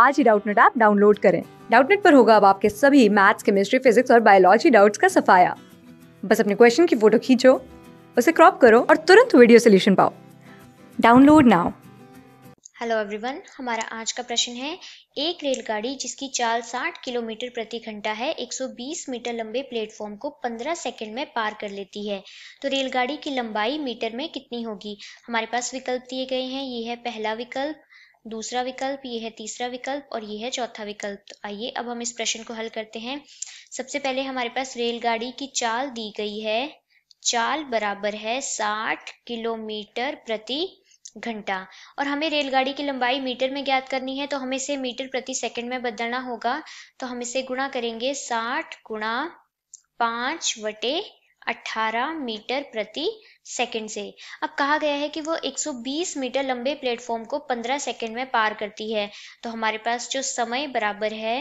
आज ही Doubtnut app download करें डाउटनेट पर होगा अब आपके सभी मैथ्स केमिस्ट्री फिजिक्स और बायोलॉजी डाउट्स का सफाया बस अपने क्वेश्चन की फोटो खींचो उसे क्रॉप करो और तुरंत वीडियो सोल्यूशन पाओ डाउनलोड नाउ हेलो एवरीवन हमारा आज का प्रश्न है एक रेलगाड़ी जिसकी चाल 60 किलोमीटर प्रति घंटा है 120 मीटर लंबे प्लेटफॉर्म को 15 सेकंड में पार कर लेती है तो रेलगाड़ी की लंबाई मीटर में कितनी होगी हमारे पास विकल्प दिए गए हैं ये है पहला विकल्प दूसरा विकल्प ये है तीसरा विकल्प और ये है चौथा विकल्प तो आइए अब हम इस प्रश्न को हल करते हैं सबसे पहले हमारे पास रेलगाड़ी की चाल दी गई है चाल बराबर है साठ किलोमीटर प्रति घंटा और हमें रेलगाड़ी की लंबाई मीटर में ज्ञात करनी है तो हमें इसे मीटर प्रति सेकंड में बदलना होगा तो हम इसे गुणा करेंगे साठ गुणा पांच वटे अठारह मीटर प्रति सेकंड से अब कहा गया है कि वो 120 मीटर लंबे प्लेटफॉर्म को 15 सेकंड में पार करती है तो हमारे पास जो समय बराबर है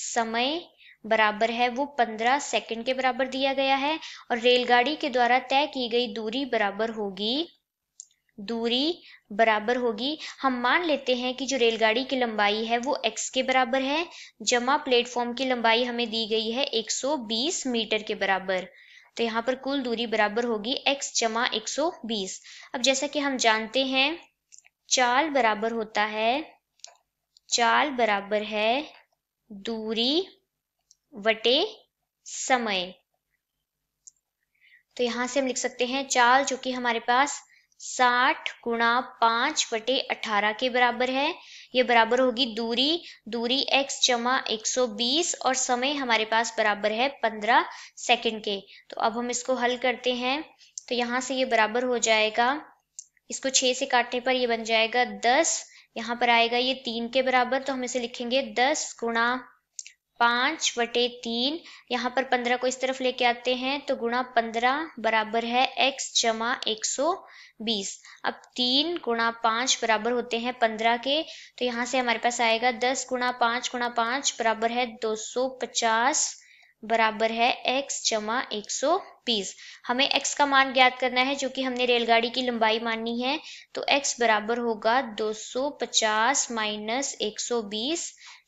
समय बराबर है वो 15 सेकंड के बराबर दिया गया है और रेलगाड़ी के द्वारा तय की गई दूरी बराबर होगी दूरी बराबर होगी हम मान लेते हैं कि जो रेलगाड़ी की लंबाई है वो x के बराबर है जमा प्लेटफॉर्म की लंबाई हमें दी गई है 120 मीटर के बराबर तो यहाँ पर कुल दूरी बराबर होगी x जमा एक अब जैसा कि हम जानते हैं चाल बराबर होता है चाल बराबर है दूरी वटे समय तो यहां से हम लिख सकते हैं चाल जो कि हमारे पास साठ गुणा पांच बटे अठारह के बराबर है ये बराबर होगी दूरी दूरी x जमा एक सौ बीस और समय हमारे पास बराबर है पंद्रह सेकंड के तो अब हम इसको हल करते हैं तो यहाँ से ये बराबर हो जाएगा इसको छह से काटने पर ये बन जाएगा दस यहाँ पर आएगा ये तीन के बराबर तो हम इसे लिखेंगे दस गुणा पांच बटे तीन यहाँ पर पंद्रह को इस तरफ लेके आते हैं तो गुणा पंद्रह बराबर है एक्स जमा एक सौ बीस अब तीन गुणा पांच बराबर होते हैं पंद्रह के तो यहाँ से हमारे पास आएगा दस गुणा पांच गुणा पांच बराबर है दो सौ पचास बराबर है x जमा एक हमें x का मान ज्ञात करना है जो कि हमने रेलगाड़ी की लंबाई माननी है तो x बराबर होगा 250 माइनस एक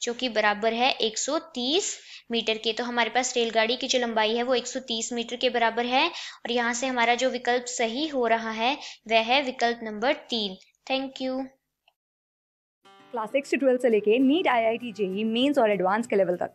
जो कि बराबर है 130 मीटर के तो हमारे पास रेलगाड़ी की जो लंबाई है वो 130 मीटर के बराबर है और यहाँ से हमारा जो विकल्प सही हो रहा है वह है विकल्प नंबर तीन थैंक यू क्लास सिक्स से से लेके NEET I I T JEE mains और एडवांस के लेवल तक